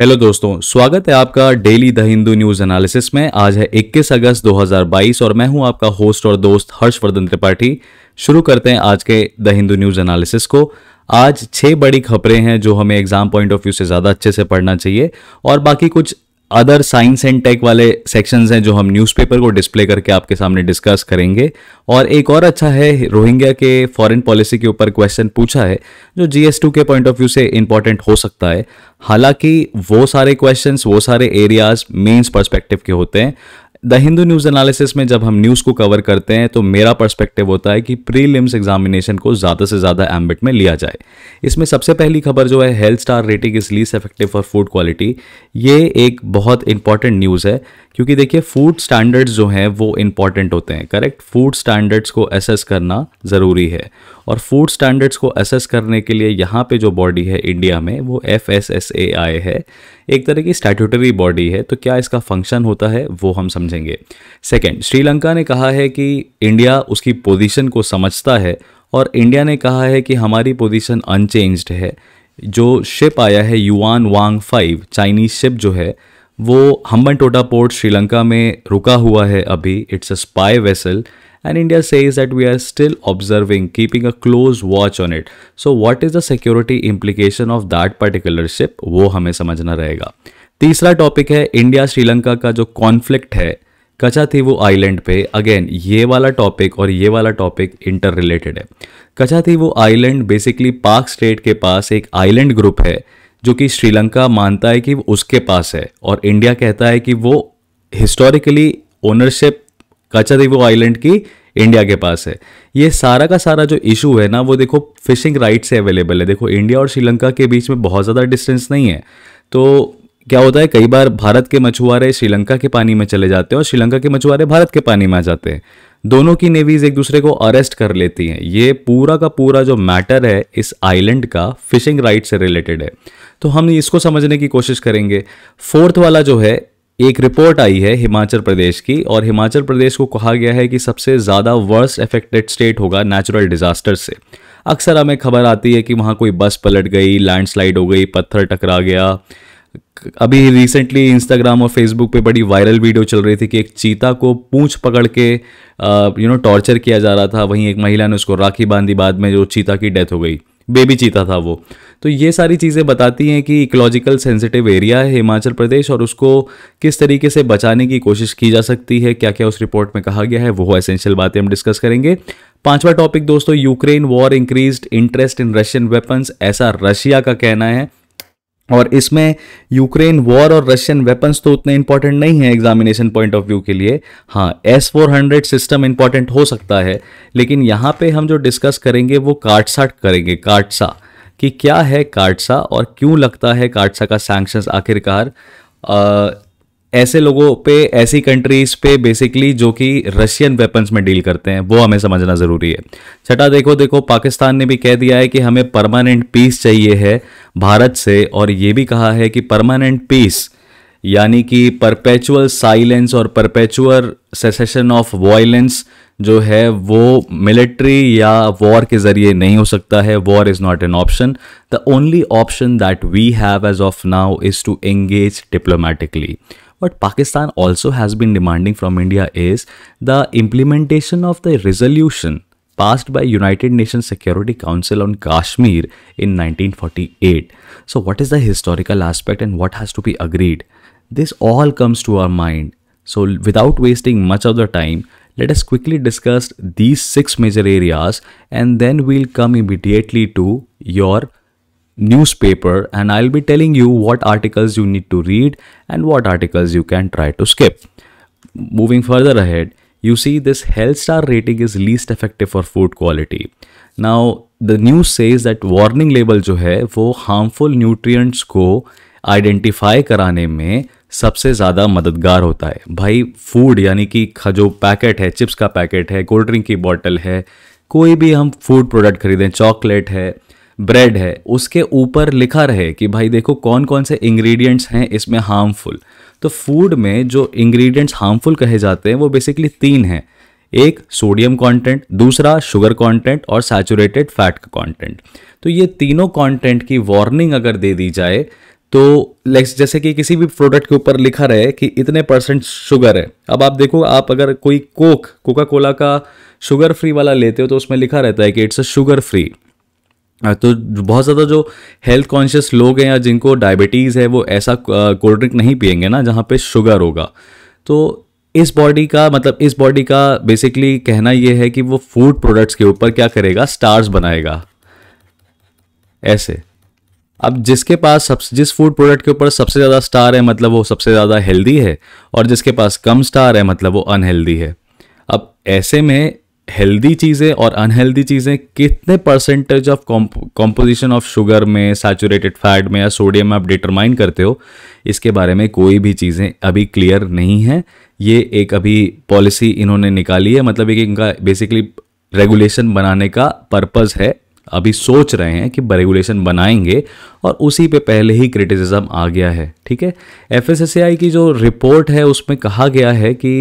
Hello दोस्तों स्वागत है आपका daily the Hindu news analysis में आज है 21 अगस्त 2022 और मैं हूं आपका होस्ट और दोस्त हर्षवर्धन त्रिपाठी शुरू करते हैं आज के द हिंदू न्यूज एनालिसिस को आज छह बड़ी खबरें हैं जो हमें एग्जाम पॉइंट ऑफ व्यू से ज़्यादा अच्छे से पढ़ना चाहिए और बाकी कुछ अदर साइंस एंड टेक वाले सेक्शंस हैं जो हम न्यूज़पेपर को डिस्प्ले करके आपके सामने डिस्कस करेंगे और एक और अच्छा है रोहिंग्या के फॉरेन पॉलिसी के ऊपर क्वेश्चन पूछा है जो जीएस टू के पॉइंट ऑफ व्यू से इंपॉर्टेंट हो सकता है हालांकि वो सारे क्वेश्चंस वो सारे एरियाज मेंस पर्सपेक्टिव के होते हैं द हिंदू न्यूज एनालिसिस में जब हम न्यूज को कवर करते हैं तो मेरा पर्सपेक्टिव होता है कि प्रीलिम्स एग्जामिनेशन को ज्यादा से ज्यादा एम्बिट में लिया जाए इसमें सबसे पहली खबर जो है health star rating is less effective for food quality ये एक बहुत इंपॉर्टेंट न्यूज है क्योंकि देखिए फूड स्टैंडर्ड्स जो हैं वो इम्पॉर्टेंट होते हैं करेक्ट फूड स्टैंडर्ड्स को असेस करना ज़रूरी है और फूड स्टैंडर्ड्स को असेस करने के लिए यहाँ पे जो बॉडी है इंडिया में वो एफ एस एस ए है एक तरह की स्टैट्यूटरी बॉडी है तो क्या इसका फंक्शन होता है वो हम समझेंगे सेकेंड श्रीलंका ने कहा है कि इंडिया उसकी पोजिशन को समझता है और इंडिया ने कहा है कि हमारी पोजिशन अनचेंज्ड है जो शिप आया है Yuan Wang five Chinese ship जो है वो हम्बनटोटा पोर्ट श्रीलंका में रुका हुआ है अभी it's a spy vessel and India says that we are still observing keeping a close watch on it so what is the security implication of that particular ship वो हमें समझना रहेगा तीसरा टॉपिक है इंडिया श्रीलंका का जो कॉन्फ्लिक्ट है कचा थी वो आइलैंड पे अगेन ये वाला टॉपिक और ये वाला टॉपिक इंटर रिलेटेड है कचा थी वो आइलैंड बेसिकली पाक स्टेट के पास एक आइलैंड ग्रुप है जो कि श्रीलंका मानता है कि उसके पास है और इंडिया कहता है कि वो हिस्टोरिकली ओनरशिप कचादेवो आइलैंड की इंडिया के पास है ये सारा का सारा जो इशू है ना वो देखो फिशिंग राइट से अवेलेबल है देखो इंडिया और श्रीलंका के बीच में बहुत ज़्यादा डिस्टेंस नहीं है तो क्या होता है कई बार भारत के मछुआरे श्रीलंका के पानी में चले जाते हैं और श्रीलंका के मछुआरे भारत के पानी में आ जाते हैं दोनों की नेवीज एक दूसरे को अरेस्ट कर लेती हैं ये पूरा का पूरा जो मैटर है इस आइलैंड का फिशिंग राइट से रिलेटेड है तो हम इसको समझने की कोशिश करेंगे फोर्थ वाला जो है एक रिपोर्ट आई है हिमाचल प्रदेश की और हिमाचल प्रदेश को कहा गया है कि सबसे ज़्यादा वर्स्ट अफेक्टेड स्टेट होगा नेचुरल डिजास्टर से अक्सर हमें खबर आती है कि वहाँ कोई बस पलट गई लैंडस्लाइड हो गई पत्थर टकरा गया अभी रिसेंटली इंस्टाग्राम और फेसबुक पे बड़ी वायरल वीडियो चल रही थी कि एक चीता को पूंछ पकड़ के यू नो टॉर्चर किया जा रहा था वहीं एक महिला ने उसको राखी बांधी बाद में जो चीता की डेथ हो गई बेबी चीता था वो तो ये सारी चीज़ें बताती हैं कि इकोलॉजिकल सेंसिटिव एरिया है हिमाचल प्रदेश और उसको किस तरीके से बचाने की कोशिश की जा सकती है क्या क्या उस रिपोर्ट में कहा गया है वो एसेंशियल बातें हम डिस्कस करेंगे पांचवा टॉपिक दोस्तों Ukraine war increase interest in Russian weapons ऐसा रशिया का कहना है और इसमें यूक्रेन वॉर और रशियन वेपन्स तो उतने इंपॉर्टेंट नहीं है एग्जामिनेशन पॉइंट ऑफ व्यू के लिए हाँ S four hundred system important हो सकता है लेकिन यहाँ पे हम जो डिस्कस करेंगे वो काटसाट करेंगे काटसा कि क्या है काटसा और क्यों लगता है काटसा का सैंक्शंस आखिरकार ऐसे लोगों पे ऐसी कंट्रीज पे बेसिकली जो कि रशियन वेपन्स में डील करते हैं वो हमें समझना ज़रूरी है छठा देखो देखो पाकिस्तान ने भी कह दिया है कि हमें परमानेंट पीस चाहिए है भारत से और ये भी कहा है कि परमानेंट पीस यानी कि परपेचुअल साइलेंस और परपेचुअल सेसेशन ऑफ वायलेंस जो है वो मिलिट्री या वॉर के ज़रिए नहीं हो सकता है war is not an option the only option that we have as of now is to engage diplomatically but Pakistan also has been demanding from India is the implementation of the resolution passed by United Nations Security Council on Kashmir in 1948. So what is the historical aspect and what has to be agreed? This all comes to our mind. So without wasting much of the time, let us quickly discuss these six major areas and then we'll come immediately to your newspaper and I'll be telling you what articles you need to read and what articles you can try to skip. Moving further ahead, you see this health star rating is least effective for food quality. Now the news says that warning label जो है वो harmful nutrients को identify कराने में सबसे ज़्यादा मददगार होता है भाई फूड यानी कि जो पैकेट है चिप्स का पैकेट है कोल्ड ड्रिंक की बॉटल है कोई भी हम फूड प्रोडक्ट खरीदें चॉकलेट है ब्रेड है उसके ऊपर लिखा रहे कि भाई देखो कौन कौन से इंग्रेडिएंट्स हैं इसमें हार्मफुल तो फूड में जो इंग्रेडिएंट्स हार्मफुल कहे जाते हैं वो बेसिकली तीन हैं एक सोडियम कंटेंट दूसरा शुगर कंटेंट और सैचुरेटेड फैट का कंटेंट तो ये तीनों कंटेंट की वार्निंग अगर दे दी जाए तो लेक्स जैसे कि किसी भी प्रोडक्ट के ऊपर लिखा रहे कि इतने परसेंट शुगर है अब आप देखो आप अगर कोई कोक कोका कोला का शुगर फ्री वाला लेते हो तो उसमें लिखा रहता है कि इट्स अ शुगर फ्री तो बहुत ज़्यादा जो हेल्थ कॉन्शियस लोग हैं या जिनको डायबिटीज़ है वो ऐसा कोल्ड ड्रिंक नहीं पियेंगे ना जहाँ पे शुगर होगा तो इस बॉडी का मतलब इस बॉडी का बेसिकली कहना ये है कि वो फूड प्रोडक्ट्स के ऊपर क्या करेगा स्टार्स बनाएगा ऐसे अब जिसके पास सब जिस फूड प्रोडक्ट के ऊपर सबसे ज़्यादा स्टार है मतलब वो सबसे ज़्यादा हेल्दी है और जिसके पास कम स्टार है मतलब वो अनहेल्दी है अब ऐसे में हेल्दी चीज़ें और अनहेल्दी चीज़ें कितने percentage of composition of sugar में सैचुरेटेड फैट में या सोडियम में आप डिटरमाइन करते हो इसके बारे में कोई भी चीज़ें अभी क्लियर नहीं है ये एक अभी पॉलिसी इन्होंने निकाली है मतलब एक इनका बेसिकली रेगुलेशन बनाने का पर्पज़ है अभी सोच रहे हैं कि रेगुलेशन बनाएंगे और उसी पे पहले ही क्रिटिसिज्म आ गया है ठीक है एफ की जो रिपोर्ट है उसमें कहा गया है कि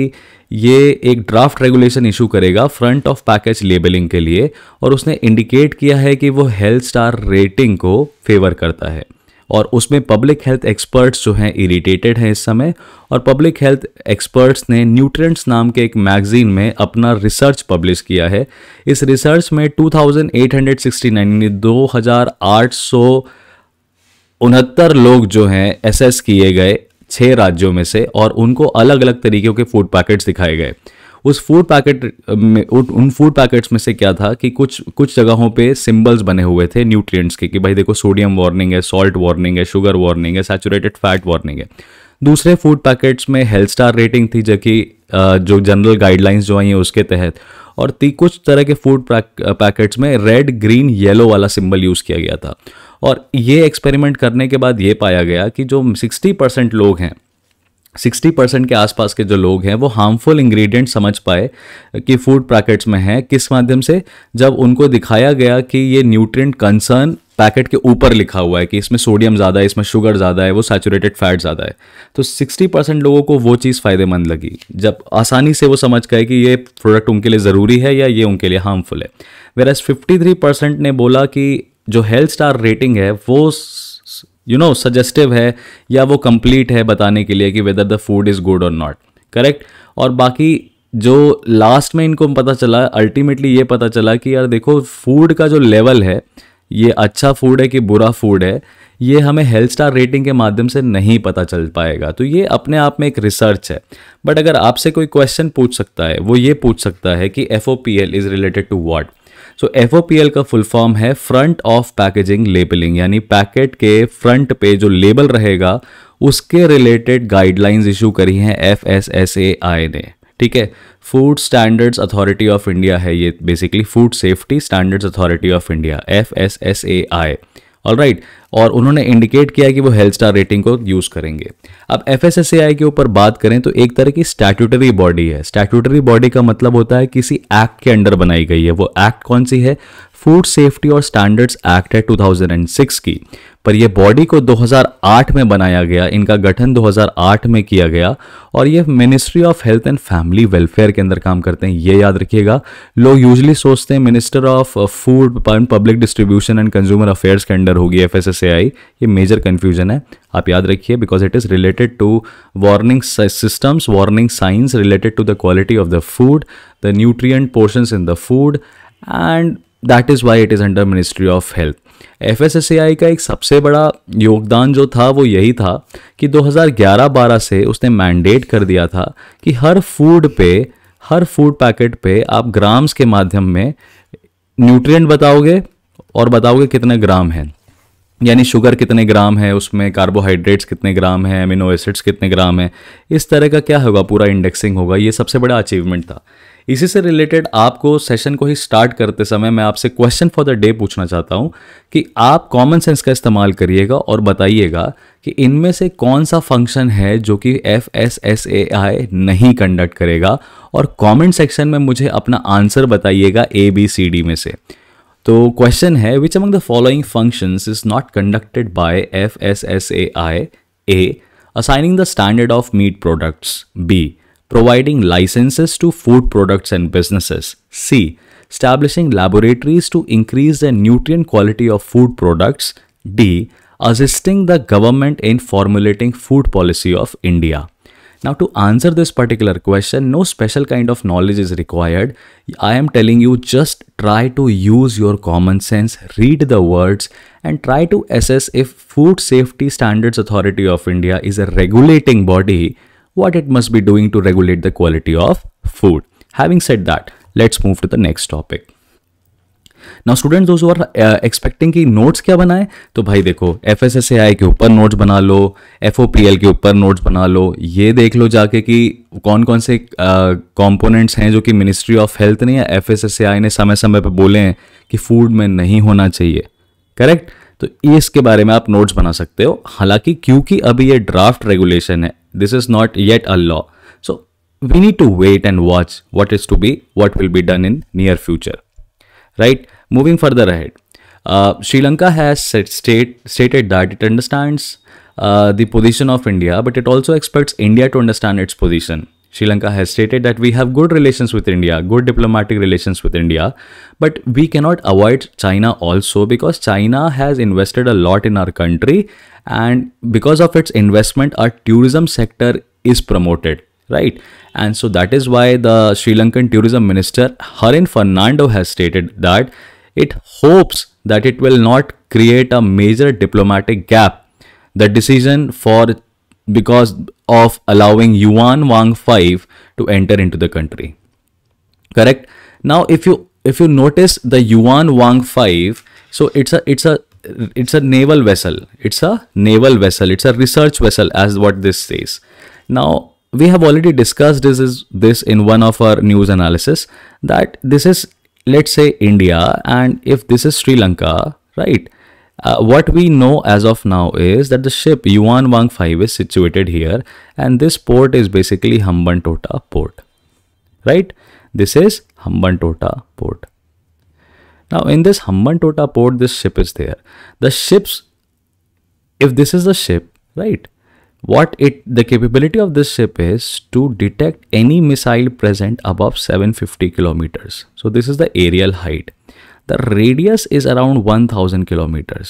ये एक ड्राफ्ट रेगुलेशन इशू करेगा फ्रंट ऑफ पैकेज लेबलिंग के लिए और उसने इंडिकेट किया है कि वो हेल्थ स्टार रेटिंग को फेवर करता है और उसमें पब्लिक हेल्थ एक्सपर्ट्स जो हैं इरिटेटेड हैं इस समय और पब्लिक हेल्थ एक्सपर्ट्स ने न्यूट्रेंट्स नाम के एक मैगजीन में अपना रिसर्च पब्लिश किया है इस रिसर्च में 2869 यानी दो उनहत्तर लोग जो हैं एसेस किए गए छः राज्यों में से और उनको अलग अलग तरीकों के फूड पैकेट्स दिखाए गए उस फूड पैकेट में उन फूड पैकेट्स में से क्या था कि कुछ कुछ जगहों पे सिंबल्स बने हुए थे न्यूट्रिएंट्स के कि भाई देखो सोडियम वार्निंग है सॉल्ट वार्निंग है शुगर वार्निंग है सैचुरेटेड फैट वार्निंग है दूसरे फूड पैकेट्स में हेल्थ स्टार रेटिंग थी जबकि जो जनरल गाइडलाइंस जो आई हैं उसके तहत और ती कुछ तरह के फूड पैकेट्स में रेड ग्रीन येलो वाला सिंबल यूज़ किया गया था और ये एक्सपेरिमेंट करने के बाद ये पाया गया कि जो 60 परसेंट लोग हैं सिक्सटी परसेंट के आसपास के जो लोग हैं वो हार्मफुल इंग्रेडिएंट समझ पाए कि फूड पैकेट्स में है किस माध्यम से जब उनको दिखाया गया कि ये न्यूट्रिएंट कंसर्न पैकेट के ऊपर लिखा हुआ है कि इसमें सोडियम ज़्यादा है इसमें शुगर ज़्यादा है वो सैचुरेटेड फैट ज़्यादा है तो सिक्सटी परसेंट लोगों को वो चीज़ फ़ायदेमंद लगी जब आसानी से वो समझ गए कि ये प्रोडक्ट उनके लिए ज़रूरी है या ये उनके लिए हार्मफुल है वेर एज फिफ्टी ने बोला कि जो हेल्थ स्टार रेटिंग है वो यू नो सजेस्टिव है या वो कंप्लीट है बताने के लिए कि whether the food is good और नॉट करेक्ट और बाकी जो लास्ट में इनको पता चला अल्टीमेटली ये पता चला कि यार देखो फूड का जो लेवल है ये अच्छा फूड है कि बुरा फूड है ये हमें हेल्थ स्टार रेटिंग के माध्यम से नहीं पता चल पाएगा तो ये अपने आप में एक रिसर्च है बट अगर आपसे कोई क्वेश्चन पूछ सकता है वो ये पूछ सकता है कि F O P L is related to what so F का फुल फॉर्म है फ्रंट ऑफ पैकेजिंग लेबलिंग यानी पैकेट के फ्रंट पे जो लेबल रहेगा उसके रिलेटेड गाइडलाइंस इशू करी हैं F S S A I ने ठीक है food standards authority of India है ये basically food safety standards authority of India F S S A I all right और उन्होंने इंडिकेट किया कि वो हेल्थ स्टार रेटिंग को यूज़ करेंगे अब एफ के ऊपर बात करें तो एक तरह की स्टैट्यूटरी बॉडी है स्टैट्यूटरी बॉडी का मतलब होता है किसी एक्ट के अंडर बनाई गई है वो एक्ट कौन सी है फूड सेफ्टी और स्टैंडर्ड्स एक्ट है 2006 की पर यह बॉडी को 2008 में बनाया गया इनका गठन 2008 में किया गया और ये ministry of health and family welfare के अंदर काम करते हैं ये याद रखिएगा लोग यूजली सोचते हैं minister of food public distribution and consumer affairs के अंडर होगी एफ ये मेजर कन्फ्यूजन है आप याद रखिए because it is related to warning systems warning signs related to the quality of the food the nutrient portions in the food and that is why it is under ministry of health F का एक सबसे बड़ा योगदान जो था वो यही था कि 2011-12 से उसने मैंडेट कर दिया था कि हर फूड पे हर फूड पैकेट पे आप ग्राम्स के माध्यम में न्यूट्रिएंट बताओगे और बताओगे कितने ग्राम हैं यानी शुगर कितने ग्राम है उसमें कार्बोहाइड्रेट्स कितने ग्राम है अमीनो एसिड्स कितने ग्राम है इस तरह का क्या होगा पूरा इंडेक्सिंग होगा ये सबसे बड़ा अचीवमेंट था इसी से रिलेटेड आपको सेशन को ही स्टार्ट करते समय मैं आपसे क्वेश्चन फॉर द डे पूछना चाहता हूँ कि आप कॉमन सेंस का इस्तेमाल करिएगा और बताइएगा कि इनमें से कौन सा फंक्शन है जो कि F S S A I नहीं कंडक्ट करेगा और कमेंट सेक्शन में मुझे अपना आंसर बताइएगा ए बी सी डी में से तो क्वेश्चन है which among the following functions is not conducted by F S S A I A assigning the standard of meat products B providing licenses to food products and businesses. C. Establishing laboratories to increase the nutrient quality of food products. D. Assisting the government in formulating food policy of India. Now to answer this particular question, no special kind of knowledge is required. I am telling you just try to use your common sense, read the words and try to assess if Food Safety Standards Authority of India is a regulating body what it must be doing to regulate the quality of food. Having said that, let's move to the next topic. Now student those expecting कि notes क्या बनाए तो भाई देखो F S S A I के ऊपर notes बना लो एफ ओ पी एल के ऊपर नोट्स बना लो ये देख लो जाके कि कौन कौन से कॉम्पोनेंट्स uh, हैं जो कि मिनिस्ट्री ऑफ हेल्थ ने या F S S A I ने समय समय पर बोले हैं कि फूड में नहीं होना चाहिए करेक्ट तो इसके बारे में आप नोट्स बना सकते हो हालांकि क्योंकि अभी ये ड्राफ्ट रेगुलेशन है This is not yet a law. So we need to wait and watch what is to be, what will be done in near future. Right? Moving further ahead. Uh, Sri Lanka has said, state, stated that it understands uh, the position of India, but it also expects India to understand its position. Sri Lanka has stated that we have good relations with India, good diplomatic relations with India, but we cannot avoid China also because China has invested a lot in our country and because of its investment, our tourism sector is promoted, right? And so that is why the Sri Lankan tourism minister Harin Fernando has stated that it hopes that it will not create a major diplomatic gap. The decision for because of allowing Yuan Wang 5 to enter into the country. Correct? Now, if you if you notice the Yuan Wang 5, so it's a it's a it's a naval vessel. It's a naval vessel. It's a research vessel as what this says. Now, we have already discussed this is this in one of our news analysis that this is let's say India and if this is Sri Lanka, right? Uh, what we know as of now is that the ship Yuan Wang 5 is situated here and this port is basically Hambantota port, right? This is Hambantota port. Now in this Hambantota port, this ship is there. The ships, if this is the ship, right? What it, the capability of this ship is to detect any missile present above 750 kilometers. So this is the aerial height. The radius is around 1000 kilometers.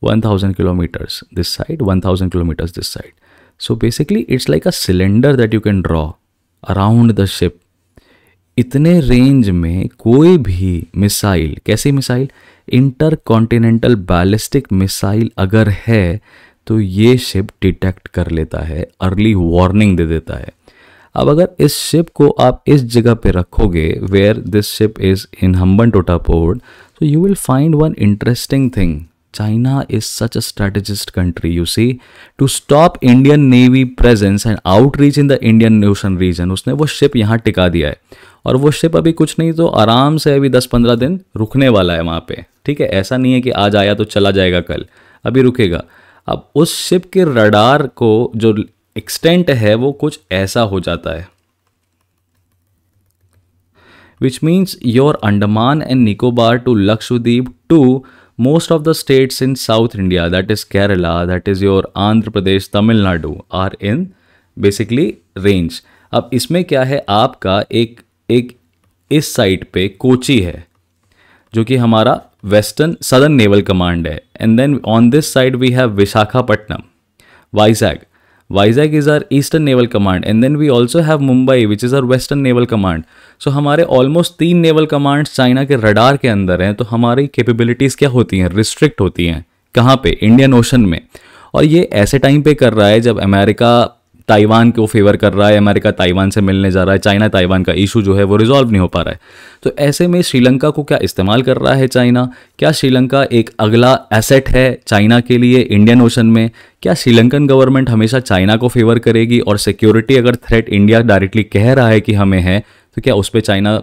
1000 kilometers this side, 1000 kilometers this side. So basically, it's like a cylinder that you can draw around the ship. इतने range में कोई भी missile कैसी missile intercontinental ballistic missile अगर है तो ये ship detect कर लेता है अर्ली वार्निंग दे देता है अब अगर इस शिप को आप इस जगह पे रखोगे where this ship is in Hambantota port so you will find one interesting thing China is such a strategist country you see to stop Indian navy presence and outreach in the Indian Ocean region उसने वो ship यहाँ टिका दिया है और वो ship अभी कुछ नहीं तो आराम से अभी 10-15 दिन रुकने वाला है वहाँ पे ठीक है ऐसा नहीं है कि आज आया तो चला जाएगा कल अभी रुकेगा अब उस शिप के रडार को जो एक्सटेंट है वो कुछ ऐसा हो जाता है which means your Andaman and Nicobar to Lakshadweep to most of the states in south India that is Kerala that is your Andhra Pradesh Tamil Nadu are in basically range अब इसमें क्या है आपका एक एक इस साइड पे कोची है जो कि हमारा वेस्टर्न सदर्न नेवल कमांड है and then on this side we have Visakhapatnam Vizag Vizag is our eastern naval command and then we also have Mumbai which is our western naval command so हमारे ऑलमोस्ट तीन नेवल कमांड चाइना के radar के अंदर हैं तो हमारी capabilities क्या होती हैं रिस्ट्रिक्ट होती हैं कहाँ पे इंडियन ओशन में और ये ऐसे टाइम पे कर रहा है जब अमेरिका ताइवान को फेवर कर रहा है अमेरिका ताइवान से मिलने जा रहा है चाइना ताइवान का इशू जो है वो रिजॉल्व नहीं हो पा रहा है तो ऐसे में श्रीलंका को क्या इस्तेमाल कर रहा है चाइना क्या श्रीलंका एक अगला एसेट है चाइना के लिए इंडियन ओशन में क्या श्रीलंकन गवर्नमेंट हमेशा चाइना को फेवर करेगी और सिक्योरिटी अगर थ्रेट इंडिया डायरेक्टली कह रहा है कि हमें है तो क्या उस पर चाइना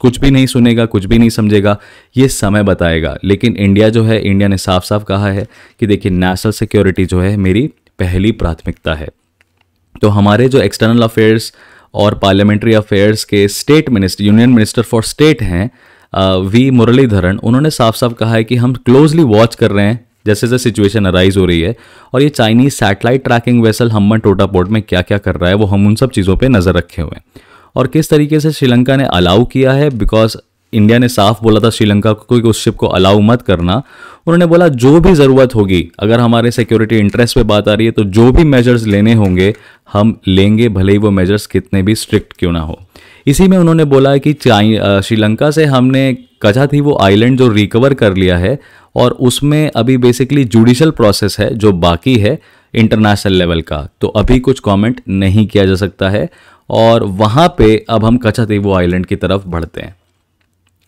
कुछ भी नहीं सुनेगा कुछ भी नहीं समझेगा ये समय बताएगा लेकिन इंडिया जो है इंडिया ने साफ साफ कहा है कि देखिए नेशनल सिक्योरिटी जो है मेरी पहली प्राथमिकता है तो हमारे जो एक्सटर्नल अफेयर्स और पार्लियामेंट्री अफेयर्स के state minister union minister for state हैं वी मुरलीधरन उन्होंने साफ साफ कहा है कि हम क्लोजली वॉच कर रहे हैं जैसे जैसे सिचुएशन अराइज हो रही है और ये चाइनीज सैटेलाइट ट्रैकिंग वेसल हम टोटा पोर्ट में क्या क्या कर रहा है वो हम उन सब चीज़ों पर नज़र रखे हुए हैं और किस तरीके से श्रीलंका ने अलाउ किया है बिकॉज इंडिया ने साफ बोला था श्रीलंका को कि उस शिप को अलाउ मत करना उन्होंने बोला जो भी ज़रूरत होगी अगर हमारे सिक्योरिटी इंटरेस्ट पे बात आ रही है तो जो भी मेजर्स लेने होंगे हम लेंगे भले ही वो मेजर्स कितने भी स्ट्रिक्ट क्यों ना हो इसी में उन्होंने बोला कि श्रीलंका से हमने कचा थी वो आइलैंड जो रिकवर कर लिया है और उसमें अभी बेसिकली जुडिशल प्रोसेस है जो बाकी है इंटरनेशनल लेवल का तो अभी कुछ कमेंट नहीं किया जा सकता है और वहाँ पे अब हम थी वो आइलैंड की तरफ बढ़ते हैं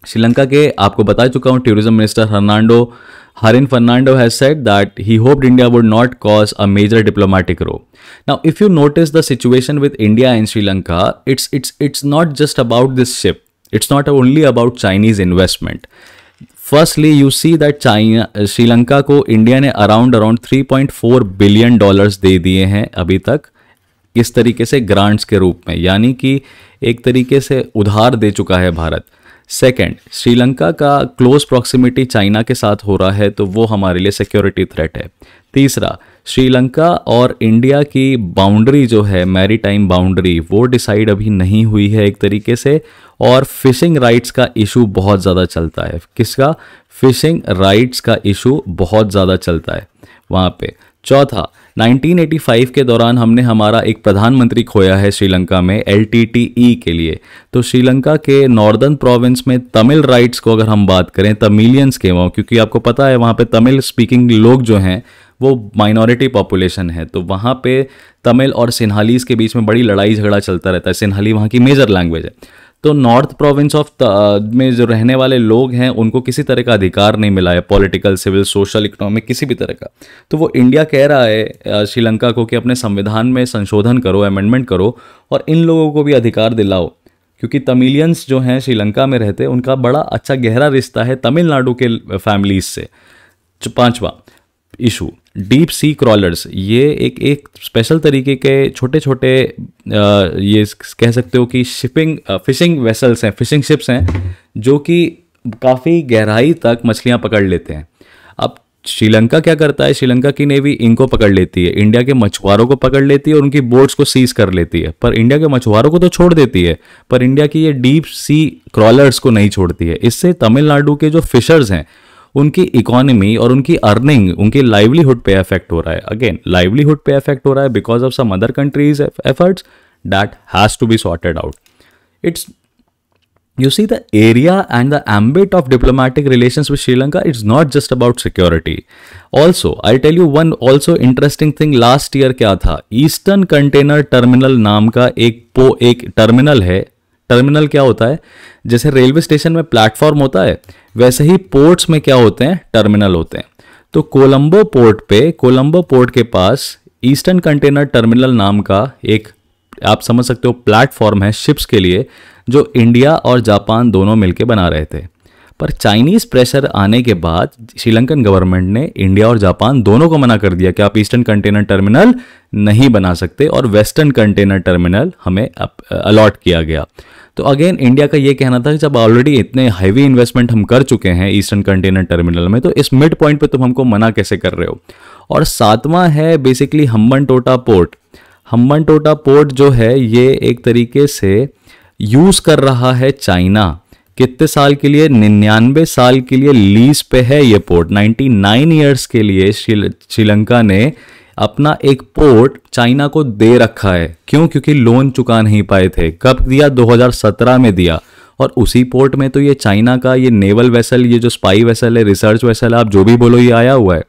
श्रीलंका के आपको बता चुका हूं tourism minister Hernando Harin Fernando has said that he hoped India would not cause a major diplomatic row now if you notice the situation with India and Sri Lanka it's it's it's not just about this ship it's not only about Chinese investment firstly you see that China Sri Lanka को India ने around around three point four billion dollars दे दिए हैं अभी तक इस तरीके से ग्रांट्स के रूप में यानी कि एक तरीके से उधार दे चुका है भारत सेकंड श्रीलंका का क्लोज प्रॉक्सिमिटी चाइना के साथ हो रहा है तो वो हमारे लिए सिक्योरिटी थ्रेट है तीसरा श्रीलंका और इंडिया की बाउंड्री जो है मैरीटाइम बाउंड्री वो डिसाइड अभी नहीं हुई है एक तरीके से और फिशिंग राइट्स का इशू बहुत ज़्यादा चलता है किसका फिशिंग राइट्स का इशू बहुत ज़्यादा चलता है वहाँ पे चौथा 1985 के दौरान हमने हमारा एक प्रधानमंत्री खोया है श्रीलंका में एल के लिए तो श्रीलंका के नॉर्दर्न प्रोविंस में तमिल राइट्स को अगर हम बात करें तमिलियंस के वहाँ क्योंकि आपको पता है वहाँ पे तमिल स्पीकिंग लोग जो हैं वो माइनॉरिटी पॉपुलेशन है तो वहाँ पे तमिल और सिन्हालीज के बीच में बड़ी लड़ाई झगड़ा चलता रहता है सिन्हाली वहाँ की मेजर लैंग्वेज है तो नॉर्थ प्रोविंस ऑफ में जो रहने वाले लोग हैं उनको किसी तरह का अधिकार नहीं मिला है पॉलिटिकल सिविल सोशल इकोनॉमिक किसी भी तरह का तो वो इंडिया कह रहा है श्रीलंका को कि अपने संविधान में संशोधन करो अमेंडमेंट करो और इन लोगों को भी अधिकार दिलाओ क्योंकि तमिलियंस जो हैं श्रीलंका में रहते उनका बड़ा अच्छा गहरा रिश्ता है तमिलनाडु के फैमिलीज से पांचवा इशू डीप सी क्रॉलर्स ये एक एक स्पेशल तरीके के छोटे छोटे ये कह सकते हो कि शिपिंग फिशिंग वेसल्स हैं फिशिंग शिप्स हैं जो कि काफ़ी गहराई तक मछलियाँ पकड़ लेते हैं अब श्रीलंका क्या करता है श्रीलंका की नेवी इनको पकड़ लेती है इंडिया के मछुआरों को पकड़ लेती है और उनकी बोट्स को सीज कर लेती है पर इंडिया के मछुआरों को तो छोड़ देती है पर इंडिया की ये डीप सी क्रॉलर्स को नहीं छोड़ती है इससे तमिलनाडु के जो फिशर्स हैं उनकी इकोनॉमी और उनकी अर्निंग उनके लाइवलीहुड पे अफेक्ट हो रहा है अगेन लाइवलीहुड पे अफेक्ट हो रहा है because of some other countries efforts that has to be sorted out it's you see the area and the ambit of diplomatic relation with Sri Lanka it's not just about security also I tell you one also interesting thing last year क्या था eastern container terminal नाम का एक पो एक terminal है terminal क्या होता है जैसे रेलवे स्टेशन में प्लेटफॉर्म होता है वैसे ही पोर्ट्स में क्या होते हैं टर्मिनल होते हैं तो कोलंबो पोर्ट पे कोलंबो पोर्ट के पास ईस्टर्न कंटेनर टर्मिनल नाम का एक आप समझ सकते हो प्लेटफॉर्म है शिप्स के लिए जो इंडिया और जापान दोनों मिलकर बना रहे थे पर चाइनीज़ प्रेशर आने के बाद श्रीलंकन गवर्नमेंट ने इंडिया और जापान दोनों को मना कर दिया कि आप ईस्टर्न कंटेनर टर्मिनल नहीं बना सकते और वेस्टर्न कंटेनर टर्मिनल हमें अलॉट किया गया तो अगेन इंडिया का ये कहना था कि जब ऑलरेडी इतने हैवी इन्वेस्टमेंट हम कर चुके हैं ईस्टर्न कंटेनर टर्मिनल में तो इस मिड पॉइंट पे तुम हमको मना कैसे कर रहे हो और सातवां है basically हम्बन Hambantota port हम्बन Hambantota port जो है ये एक तरीके से यूज़ कर रहा है चाइना कितने साल के लिए निन्यानवे साल के लिए लीज पे है ये पोर्ट 99 इयर्स के लिए श्रीलंका ने अपना एक पोर्ट चाइना को दे रखा है क्यों क्योंकि लोन चुका नहीं पाए थे कब दिया 2017 में दिया और उसी पोर्ट में तो ये चाइना का ये नेवल वेसल ये जो स्पाई वेसल है रिसर्च वेसल है आप जो भी बोलो ये आया हुआ है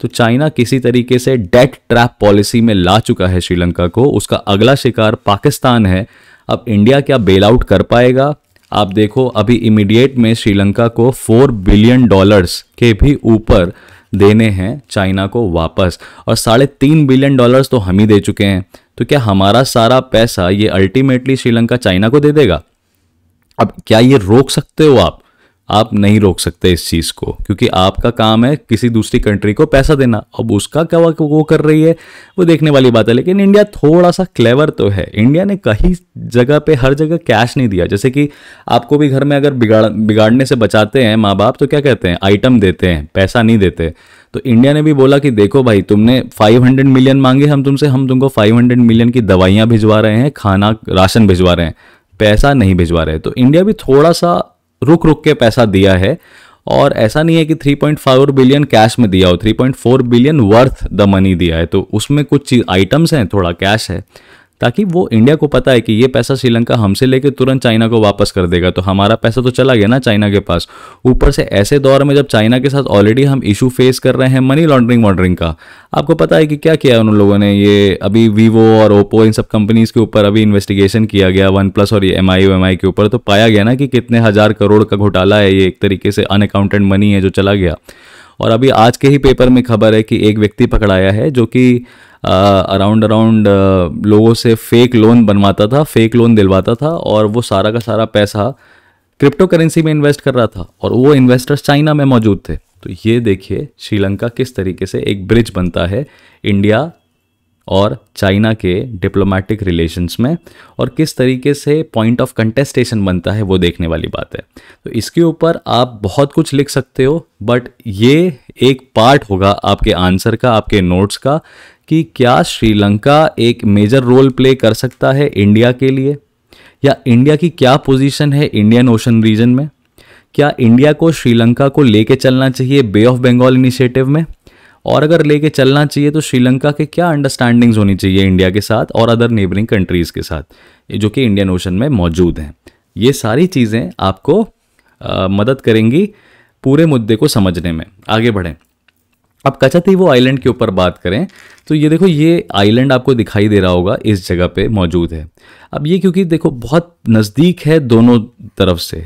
तो चाइना किसी तरीके से डेट ट्रैप पॉलिसी में ला चुका है श्रीलंका को उसका अगला शिकार पाकिस्तान है अब इंडिया क्या बेल आउट कर पाएगा आप देखो अभी इमीडिएट में श्रीलंका को फोर बिलियन डॉलर्स के भी ऊपर देने हैं चाइना को वापस और साढ़े तीन बिलियन डॉलर्स तो हम ही दे चुके हैं तो क्या हमारा सारा पैसा ये अल्टीमेटली श्रीलंका चाइना को दे देगा अब क्या ये रोक सकते हो आप आप नहीं रोक सकते इस चीज़ को क्योंकि आपका काम है किसी दूसरी कंट्री को पैसा देना अब उसका क्या वो कर रही है वो देखने वाली बात है लेकिन इंडिया थोड़ा सा क्लेवर तो है इंडिया ने कहीं जगह पे हर जगह कैश नहीं दिया जैसे कि आपको भी घर में अगर बिगाड़ बिगाड़ने से बचाते हैं माँ बाप तो क्या कहते हैं आइटम देते हैं पैसा नहीं देते तो इंडिया ने भी बोला कि देखो भाई तुमने 500 मिलियन मांगे हम तुमसे हम तुमको 500 मिलियन की दवाइयाँ भिजवा रहे हैं खाना राशन भिजवा रहे हैं पैसा नहीं भिजवा रहे तो इंडिया भी थोड़ा सा रुक रुक के पैसा दिया है और ऐसा नहीं है कि 3.5 बिलियन कैश में दिया हो 3.4 बिलियन वर्थ द मनी दिया है तो उसमें कुछ आइटम्स हैं थोड़ा कैश है ताकि वो इंडिया को पता है कि ये पैसा श्रीलंका हमसे लेके तुरंत चाइना को वापस कर देगा तो हमारा पैसा तो चला गया ना चाइना के पास ऊपर से ऐसे दौर में जब चाइना के साथ ऑलरेडी हम इशू फेस कर रहे हैं मनी लॉन्ड्रिंग वॉन्ड्रिंग का आपको पता है कि क्या किया उन लोगों ने ये अभी वीवो और ओप्पो इन सब कंपनीज के ऊपर अभी इन्वेस्टिगेशन किया गया वन प्लस और एम आई एम आई के ऊपर तो पाया गया ना कि कितने हज़ार करोड़ का घोटाला है ये एक तरीके से अनअकाउंटेड मनी है जो चला गया और अभी आज के ही पेपर में खबर है कि एक व्यक्ति पकड़ाया है जो कि अराउंड अराउंड लोगों से फेक लोन बनवाता था फेक लोन दिलवाता था और वो सारा का सारा पैसा क्रिप्टो करेंसी में इन्वेस्ट कर रहा था और वो इन्वेस्टर्स चाइना में मौजूद थे तो ये देखिए श्रीलंका किस तरीके से एक ब्रिज बनता है इंडिया और चाइना के डिप्लोमेटिक रिलेशंस में और किस तरीके से पॉइंट ऑफ कंटेस्टेशन बनता है वो देखने वाली बात है तो इसके ऊपर आप बहुत कुछ लिख सकते हो बट ये एक पार्ट होगा आपके आंसर का आपके नोट्स का कि क्या श्रीलंका एक मेजर रोल प्ले कर सकता है इंडिया के लिए या इंडिया की क्या पोजीशन है इंडियन ओशन रीजन में क्या इंडिया को श्रीलंका को लेके चलना चाहिए बे ऑफ बंगाल इनिशिएटिव में और अगर लेके चलना चाहिए तो श्रीलंका के क्या अंडरस्टैंडिंग्स होनी चाहिए इंडिया के साथ और अदर नेबरिंग कंट्रीज़ के साथ जो कि इंडियन ओशन में मौजूद हैं ये सारी चीज़ें आपको आ, मदद करेंगी पूरे मुद्दे को समझने में आगे बढ़ें अब वो आइलैंड के ऊपर बात करें तो ये देखो ये आइलैंड आपको दिखाई दे रहा होगा इस जगह पे मौजूद है अब ये क्योंकि देखो बहुत नज़दीक है दोनों तरफ से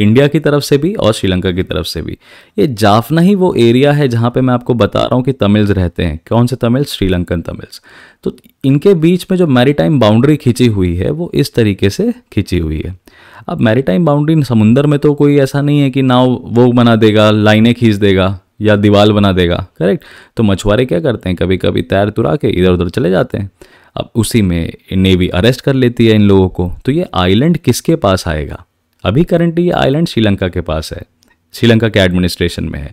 इंडिया की तरफ से भी और श्रीलंका की तरफ से भी ये जाफना ही वो एरिया है जहाँ पे मैं आपको बता रहा हूँ कि तमिल्स रहते हैं कौन से तमिल श्रीलंकन तमिल्स तो इनके बीच में जो मैरीटाइम बाउंड्री खींची हुई है वो इस तरीके से खींची हुई है अब मैरीटाइम बाउंड्री समुंदर में तो कोई ऐसा नहीं है कि नाव वो बना देगा लाइनें खींच देगा या दीवार बना देगा करेक्ट तो मछुआरे क्या करते हैं कभी कभी तैर तुरा के इधर उधर चले जाते हैं अब उसी में नेवी अरेस्ट कर लेती है इन लोगों को तो ये आइलैंड किसके पास आएगा अभी करंटली ये आइलैंड श्रीलंका के पास है श्रीलंका के एडमिनिस्ट्रेशन में है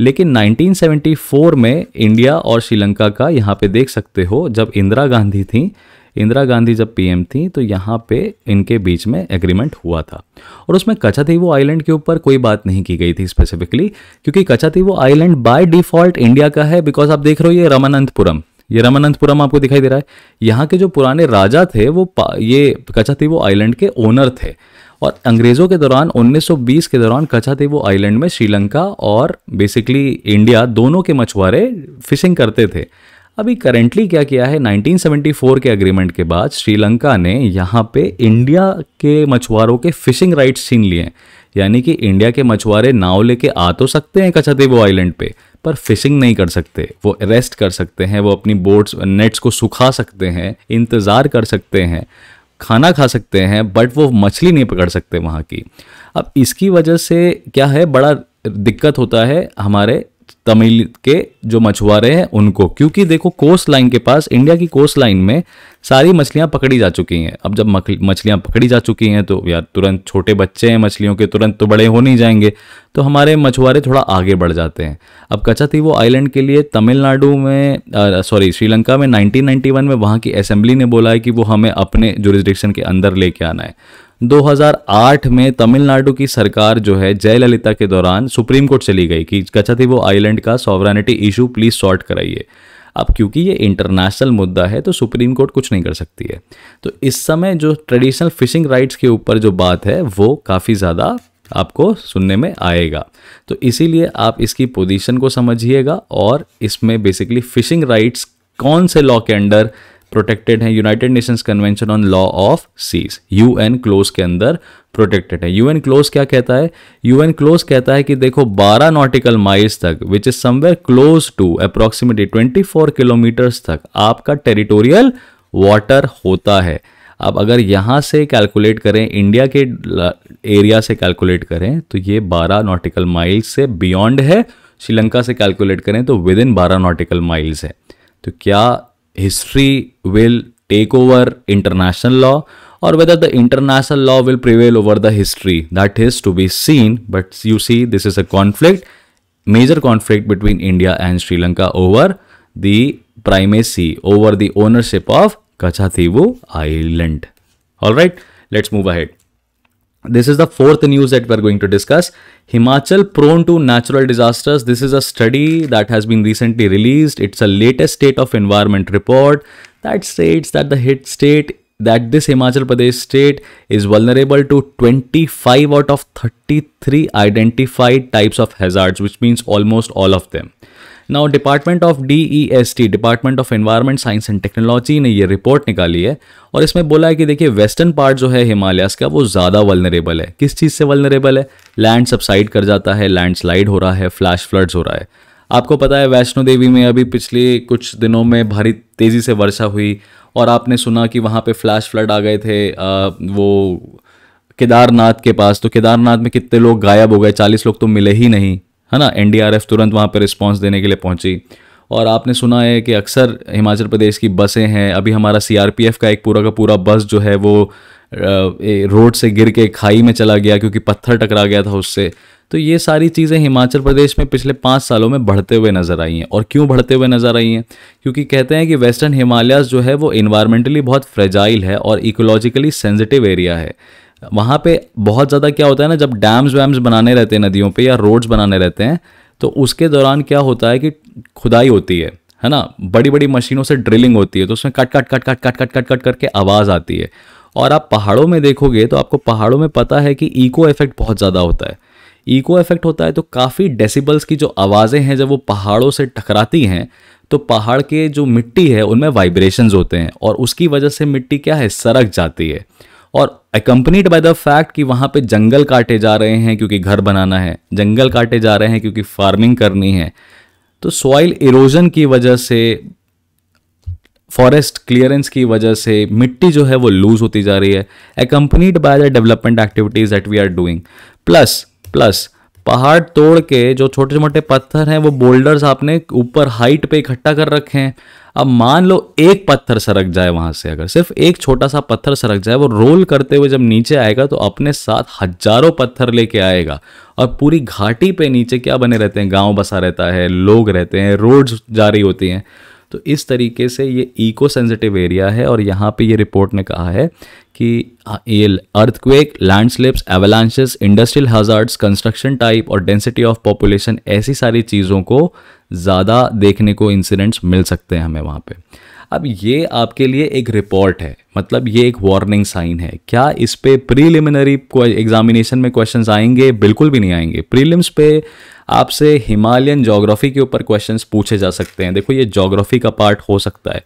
लेकिन 1974 में इंडिया और श्रीलंका का यहाँ पे देख सकते हो जब इंदिरा गांधी थी इंदिरा गांधी जब पीएम थी तो यहाँ पे इनके बीच में एग्रीमेंट हुआ था और उसमें वो आइलैंड के ऊपर कोई बात नहीं की गई थी स्पेसिफिकली क्योंकि वो आइलैंड बाय डिफॉल्ट इंडिया का है बिकॉज आप देख रहे हो ये रमानंतपुरम ये रमानंतपुरम आपको दिखाई दे रहा है यहाँ के जो पुराने राजा थे वो ये वो आइलैंड के ओनर थे और अंग्रेज़ों के दौरान 1920 के दौरान कचातेवो आइलैंड में श्रीलंका और बेसिकली इंडिया दोनों के मछुआरे फिशिंग करते थे अभी करेंटली क्या किया है 1974 के अग्रीमेंट के बाद श्रीलंका ने यहाँ पे इंडिया के मछुआरों के फिशिंग राइट्स छीन लिए हैं यानी कि इंडिया के मछुआरे नाव लेके आ तो सकते हैं कचातेबो आइलैंड पे पर फिशिंग नहीं कर सकते वो अरेस्ट कर सकते हैं वो अपनी बोट्स नेट्स को सुखा सकते हैं इंतज़ार कर सकते हैं खाना खा सकते हैं बट वो मछली नहीं पकड़ सकते वहाँ की अब इसकी वजह से क्या है बड़ा दिक्कत होता है हमारे तमिल के जो मछुआरे हैं उनको क्योंकि देखो कोस्ट लाइन के पास इंडिया की कोस्ट लाइन में सारी मछलियां पकड़ी जा चुकी हैं अब जब मछलियां पकड़ी जा चुकी हैं तो यार तुरंत छोटे बच्चे हैं मछलियों के तुरंत तो बड़े हो नहीं जाएंगे तो हमारे मछुआरे थोड़ा आगे बढ़ जाते हैं अब कचा थी वो आइलैंड के लिए तमिलनाडु में सॉरी श्रीलंका में 1991 में वहाँ की असेंबली ने बोला है कि वो हमें अपने जुरिस्डिक्शन के अंदर लेके आना है 2008 में तमिलनाडु की सरकार जो है जयललिता के दौरान सुप्रीम कोर्ट चली गई कि थी वो आइलैंड का सॉवरानिटी इशू प्लीज़ सॉर्ट कराइए अब क्योंकि ये इंटरनेशनल मुद्दा है तो सुप्रीम कोर्ट कुछ नहीं कर सकती है तो इस समय जो ट्रेडिशनल फिशिंग राइट्स के ऊपर जो बात है वो काफ़ी ज़्यादा आपको सुनने में आएगा तो इसीलिए आप इसकी पोजीशन को समझिएगा और इसमें बेसिकली फिशिंग राइट्स कौन से लॉ के अंडर प्रोटेक्टेड है United Nations Convention on Law of Seas UNCLOS के अंदर प्रोटेक्टेड है यूएन क्लोज क्या कहता है यूएन क्लोज कहता है कि देखो 12 नॉटिकल माइल्स तक which is somewhere close to approximately 24 kilometres तक आपका टेरिटोरियल वाटर होता है अब अगर यहाँ से कैलकुलेट करें इंडिया के एरिया से कैलकुलेट करें तो ये 12 नॉटिकल माइल्स से बियॉन्ड है श्रीलंका से कैलकुलेट करें तो विद इन बारह नॉटिकल माइल्स है तो क्या history will take over international law or whether the international law will prevail over the history that is to be seen but you see this is a conflict major conflict between india and sri lanka over the primacy over the ownership of kachathivu island all right let's move ahead this is the fourth news that we're going to discuss. Himachal prone to natural disasters. This is a study that has been recently released. It's a latest state of environment report that states that the hit state that this Himachal Pradesh state is vulnerable to 25 out of 33 identified types of hazards, which means almost all of them. Now department of DEST department of environment science and technology ने ये report निकाली है और इसमें बोला है कि देखिए वेस्टर्न पार्ट जो है हिमालयस का वो ज़्यादा वलनरेबल है किस चीज़ से वलनरेबल है लैंड सबसाइड कर जाता है लैंड स्लाइड हो रहा है फ्लैश फ्लड्स हो रहा है आपको पता है वैष्णो देवी में अभी पिछले कुछ दिनों में भारी तेज़ी से वर्षा हुई और आपने सुना कि वहाँ पे फ्लैश फ्लड आ गए थे आ, वो केदारनाथ के पास तो केदारनाथ में कितने लोग गायब हो गए चालीस लोग तो मिले ही नहीं है ना एनडीआरएफ तुरंत वहाँ पर रिस्पॉन्स देने के लिए पहुँची और आपने सुना है कि अक्सर हिमाचल प्रदेश की बसें हैं अभी हमारा सीआरपीएफ का एक पूरा का पूरा बस जो है वो रोड से गिर के खाई में चला गया क्योंकि पत्थर टकरा गया था उससे तो ये सारी चीज़ें हिमाचल प्रदेश में पिछले पाँच सालों में बढ़ते हुए नज़र आई हैं और क्यों बढ़ते हुए नज़र आई हैं क्योंकि कहते हैं कि वेस्टर्न हिमालयस जो है वो इन्वायरमेंटली बहुत फ्रेजाइल है और इकोलॉजिकली सेंसिटिव एरिया है वहाँ पे बहुत ज़्यादा क्या होता है ना जब डैम्स वैम्स बनाने रहते हैं नदियों पे या रोड्स बनाने रहते हैं तो उसके दौरान क्या होता है कि खुदाई होती है है ना बड़ी बड़ी मशीनों से ड्रिलिंग होती है तो उसमें cut cut cut cut cut cut cut cut करके आवाज़ आती है और आप पहाड़ों में देखोगे तो आपको पहाड़ों में पता है कि ईको इफेक्ट बहुत ज़्यादा होता है ईको इफेक्ट होता है तो काफ़ी डेसिबल्स की जो आवाज़ें हैं जब वो पहाड़ों से टकराती हैं तो पहाड़ के जो मिट्टी है उनमें वाइब्रेशंस होते हैं और उसकी वजह से मिट्टी क्या है सरक जाती है और अकम्पनीड बाय द फैक्ट कि वहाँ पे जंगल काटे जा रहे हैं क्योंकि घर बनाना है जंगल काटे जा रहे हैं क्योंकि फार्मिंग करनी है तो सॉइल इरोजन की वजह से फॉरेस्ट क्लियरेंस की वजह से मिट्टी जो है वो लूज होती जा रही है accompanied by the development activities that we are doing plus plus पहाड़ तोड़ के जो छोटे मोटे पत्थर हैं वो बोल्डर्स आपने ऊपर हाइट पे इकट्ठा कर रखे हैं अब मान लो एक पत्थर सरक जाए वहां से अगर सिर्फ एक छोटा सा पत्थर सरक जाए वो रोल करते हुए जब नीचे आएगा तो अपने साथ हजारों पत्थर लेके आएगा और पूरी घाटी पे नीचे क्या बने रहते हैं गांव बसा रहता है लोग रहते हैं रोड्स जारी होती हैं तो इस तरीके से ये इको सेंसिटिव एरिया है और यहाँ पे ये रिपोर्ट ने कहा है कि ये earthquake landslips avalanches industrial hazards construction type और डेंसिटी ऑफ पॉपुलेशन ऐसी सारी चीज़ों को ज़्यादा देखने को इंसिडेंट्स मिल सकते हैं हमें वहाँ पर अब ये आपके लिए एक रिपोर्ट है मतलब ये एक वार्निंग साइन है क्या इस पर प्रीलिमिनरी एग्जामिनेशन में क्वेश्चंस आएंगे बिल्कुल भी नहीं आएंगे प्रीलिम्स पे आपसे हिमालयन जोग्राफी के ऊपर क्वेश्चंस पूछे जा सकते हैं देखो ये जोग्राफी का पार्ट हो सकता है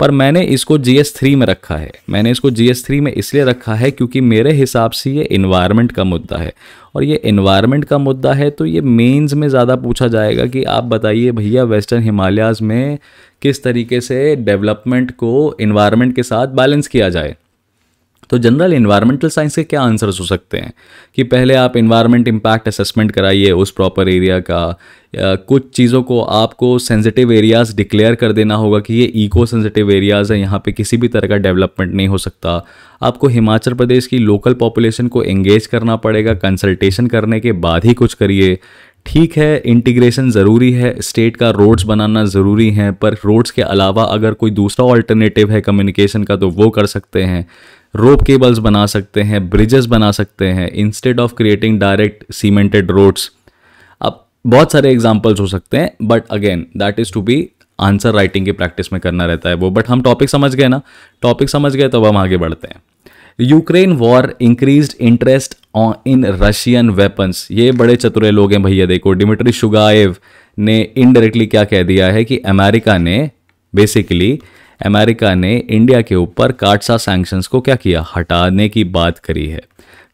पर मैंने इसको जी एस थ्री में रखा है मैंने इसको जी एस थ्री में इसलिए रखा है क्योंकि मेरे हिसाब से ये इन्वायरमेंट का मुद्दा है और ये इन्वायरमेंट का मुद्दा है तो ये मेंस में ज़्यादा पूछा जाएगा कि आप बताइए भैया वेस्टर्न हिमालयाज़ में किस तरीके से डेवलपमेंट को इन्वायरमेंट के साथ बैलेंस किया जाए तो जनरल इन्वायरमेंटल साइंस के क्या आंसर्स हो सकते हैं कि पहले आप इन्वायरमेंट इम्पैक्ट असेसमेंट कराइए उस प्रॉपर एरिया का कुछ चीज़ों को आपको सेंसिटिव एरियाज़ डिक्लेयर कर देना होगा कि ये इको सेंसिटिव एरियाज़ हैं यहाँ पे किसी भी तरह का डेवलपमेंट नहीं हो सकता आपको हिमाचल प्रदेश की लोकल पॉपुलेशन को एंगेज करना पड़ेगा कंसल्टेसन करने के बाद ही कुछ करिए ठीक है इंटीग्रेशन ज़रूरी है स्टेट का रोड्स बनाना ज़रूरी है पर रोड्स के अलावा अगर कोई दूसरा ऑल्टरनेटिव है कम्युनिकेशन का तो वो कर सकते हैं रोप केबल्स बना सकते हैं ब्रिजेस बना सकते हैं instead of creating direct cemented roads अब बहुत सारे एग्जाम्पल्स हो सकते हैं but again that is to be answer writing की प्रैक्टिस में करना रहता है वो बट हम टॉपिक समझ गए ना टॉपिक समझ गए तो हम आगे बढ़ते हैं Ukraine war increase interest on in Russian weapons ये बड़े चतुरे लोग हैं भैया देखो डिमिट्री शुगाएव ने इनडायरेक्टली क्या कह दिया है कि अमेरिका ने बेसिकली अमेरिका ने इंडिया के ऊपर काटसा सैंक्शंस को क्या किया हटाने की बात करी है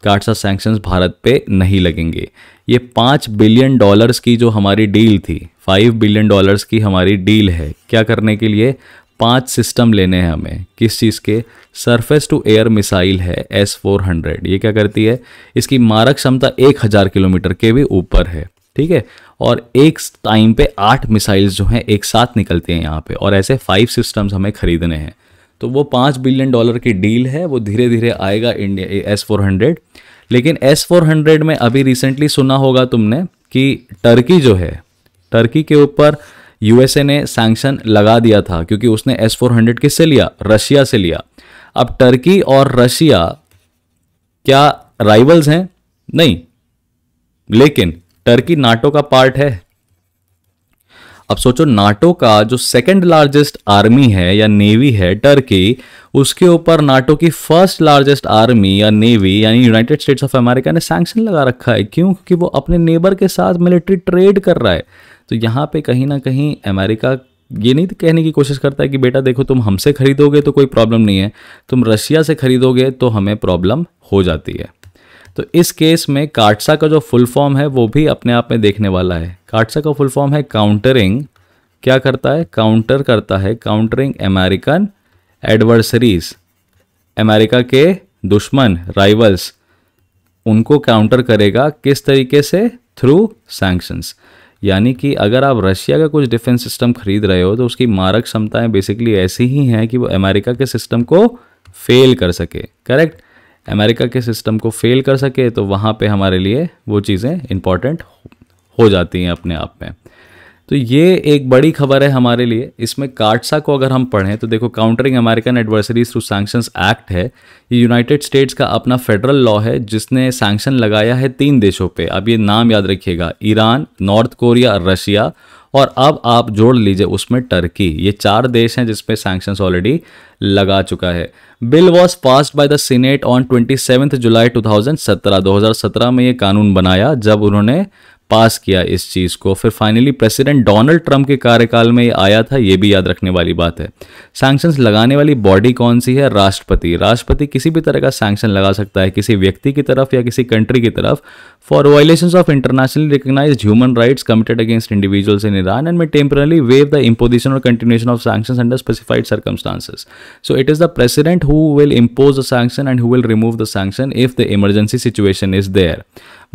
काटसा सैंक्शंस भारत पे नहीं लगेंगे ये पाँच बिलियन डॉलर्स की जो हमारी डील थी फाइव बिलियन डॉलर्स की हमारी डील है क्या करने के लिए पांच सिस्टम लेने हैं हमें किस चीज़ के सरफेस टू एयर मिसाइल है एस फोर हंड्रेड ये क्या करती है इसकी मारक क्षमता एक हज़ार किलोमीटर के भी ऊपर है ठीक है और एक टाइम पे आठ मिसाइल्स जो हैं एक साथ निकलते हैं यहाँ पे और ऐसे फाइव सिस्टम्स हमें ख़रीदने हैं तो वो पाँच बिलियन डॉलर की डील है वो धीरे धीरे आएगा इंडिया एस फोर हंड्रेड लेकिन एस फोर हंड्रेड में अभी रिसेंटली सुना होगा तुमने कि टर्की जो है टर्की के ऊपर यूएसए ने सैंक्शन लगा दिया था क्योंकि उसने एस फोर हंड्रेड किससे लिया रशिया से लिया अब टर्की और रशिया क्या राइवल्स हैं नहीं लेकिन टर्की नाटो का पार्ट है अब सोचो नाटो का जो सेकंड लार्जेस्ट आर्मी है या नेवी है टर्की उसके ऊपर नाटो की फर्स्ट लार्जेस्ट आर्मी या नेवी यानी यूनाइटेड स्टेट्स ऑफ अमेरिका ने सैंक्शन लगा रखा है क्यों क्योंकि वो अपने नेबर के साथ मिलिट्री ट्रेड कर रहा है तो यहाँ पे कहीं ना कहीं अमेरिका ये नहीं कहने की कोशिश करता है कि बेटा देखो तुम हमसे खरीदोगे तो कोई प्रॉब्लम नहीं है तुम रशिया से खरीदोगे तो हमें प्रॉब्लम हो जाती है तो इस केस में काटसा का जो फुल फॉर्म है वो भी अपने आप में देखने वाला है काटसा का फुल फॉर्म है काउंटरिंग क्या करता है काउंटर करता है काउंटरिंग अमेरिकन एडवर्सरीज अमेरिका के दुश्मन राइवल्स उनको काउंटर करेगा किस तरीके से थ्रू सैंक्शंस यानी कि अगर आप रशिया का कुछ डिफेंस सिस्टम खरीद रहे हो तो उसकी मारक क्षमताएं बेसिकली ऐसी ही हैं कि वो अमेरिका के सिस्टम को फेल कर सके करेक्ट अमेरिका के सिस्टम को फेल कर सके तो वहाँ पे हमारे लिए वो चीज़ें इम्पॉर्टेंट हो जाती हैं अपने आप में तो ये एक बड़ी खबर है हमारे लिए इसमें काट्सा को अगर हम पढ़ें तो देखो countering American adversaries through sanctions act है ये यूनाइटेड स्टेट्स का अपना फेडरल लॉ है जिसने सैंक्शन लगाया है तीन देशों पे अब ये नाम याद रखिएगा ईरान नॉर्थ कोरिया रशिया और अब आप जोड़ लीजिए उसमें टर्की ये चार देश हैं जिसपे सैंक्शन ऑलरेडी लगा चुका है bill was pass by the senate on twenty July 2017 2017 में ये कानून बनाया जब उन्होंने पास किया इस चीज़ को फिर फाइनली प्रेसिडेंट डोनाल्ड ट्रंप के कार्यकाल में आया था यह भी याद रखने वाली बात है सैंक्शंस लगाने वाली बॉडी कौन सी है राष्ट्रपति राष्ट्रपति किसी भी तरह का सैंक्शन लगा सकता है किसी व्यक्ति की तरफ या किसी कंट्री की तरफ for violation of internationally recognize human right committed against individuals in Iran and may temporarily waive the imposition और continuation of sanction under specified circumstances so it is the president who will impose the sanction and who will remove the sanction if the emergency situation is there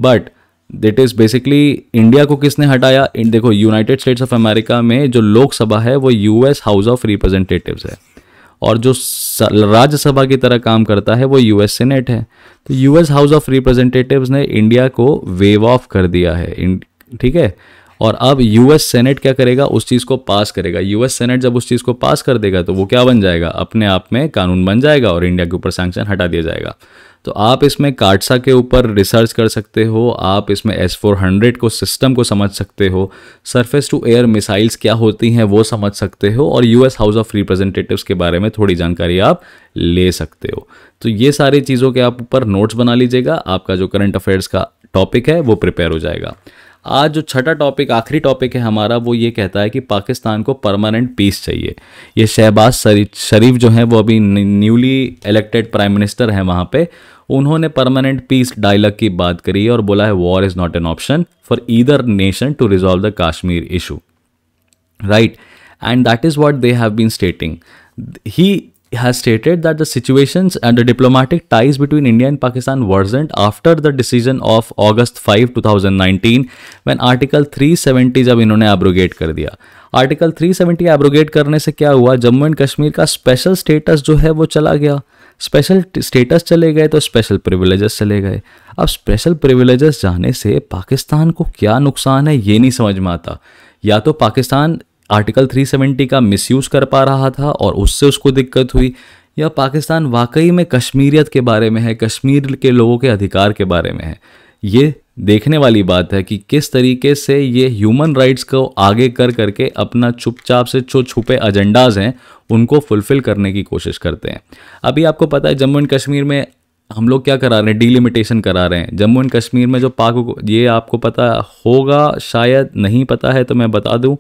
but that is basically India को किसने हटाया देखो United States of America में जो लोकसभा है वो US house of representative है और जो राज्यसभा की तरह काम करता है वो यूएस सेनेट है तो यूएस हाउस ऑफ रिप्रेजेंटेटिव ने इंडिया को वेव ऑफ कर दिया है ठीक है और अब यूएस सेनेट क्या करेगा उस चीज़ को पास करेगा यूएस सेनेट जब उस चीज़ को पास कर देगा तो वो क्या बन जाएगा अपने आप में कानून बन जाएगा और इंडिया के ऊपर सैंक्शन हटा दिया जाएगा तो आप इसमें काटसा के ऊपर रिसर्च कर सकते हो आप इसमें एस फोर हंड्रेड को सिस्टम को समझ सकते हो सरफेस टू एयर मिसाइल्स क्या होती हैं वो समझ सकते हो और यूएस हाउस ऑफ रिप्रेजेंटेटिव्स के बारे में थोड़ी जानकारी आप ले सकते हो तो ये सारी चीज़ों के आप ऊपर नोट्स बना लीजिएगा आपका जो करंट अफेयर्स का टॉपिक है वो प्रिपेयर हो जाएगा आज जो छठा टॉपिक आखिरी टॉपिक है हमारा वो ये कहता है कि पाकिस्तान को परमानेंट पीस चाहिए ये शहबाज शरीफ जो हैं वो अभी न्यूली इलेक्टेड प्राइम मिनिस्टर हैं वहाँ पे उन्होंने परमानेंट पीस डायलॉग की बात करी है और बोला है war is not an option for either nation to resolve the Kashmir issue right and that is what they have been stating he has stated that the situations and the diplomatic ties between India and Pakistan worsened after the decision of August 5, 2019 when Article 370 जब इन्होंने abrogate कर दिया Article 370 abrogate करने से क्या हुआ Jammu and Kashmir का special status जो है वो चला गया स्पेशल स्टेटस चले गए तो स्पेशल प्रिविलेजेस चले गए अब स्पेशल प्रिविलेजेस जाने से पाकिस्तान को क्या नुकसान है ये नहीं समझ में आता या तो पाकिस्तान आर्टिकल 370 का मिसयूज़ कर पा रहा था और उससे उसको दिक्कत हुई या पाकिस्तान वाकई में कश्मीरियत के बारे में है कश्मीर के लोगों के अधिकार के बारे में है ये देखने वाली बात है कि किस तरीके से ये ह्यूमन राइट्स को आगे कर करके अपना चुपचाप से जो छुपे एजेंडाज हैं उनको फुलफ़िल करने की कोशिश करते हैं अभी आपको पता है जम्मू एंड कश्मीर में हम लोग क्या करा रहे हैं डीलिमिटेशन करा रहे हैं जम्मू एंड कश्मीर में जो पाक ये आपको पता होगा शायद नहीं पता है तो मैं बता दूं